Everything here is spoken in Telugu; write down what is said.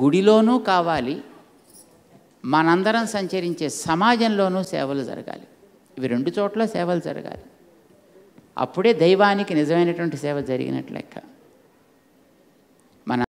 గుడిలోనూ కావాలి మనందరం సంచరించే సమాజంలోనూ సేవలు జరగాలి ఇవి రెండు చోట్ల సేవలు జరగాలి అప్పుడే దైవానికి నిజమైనటువంటి సేవ జరిగినట్లెక్క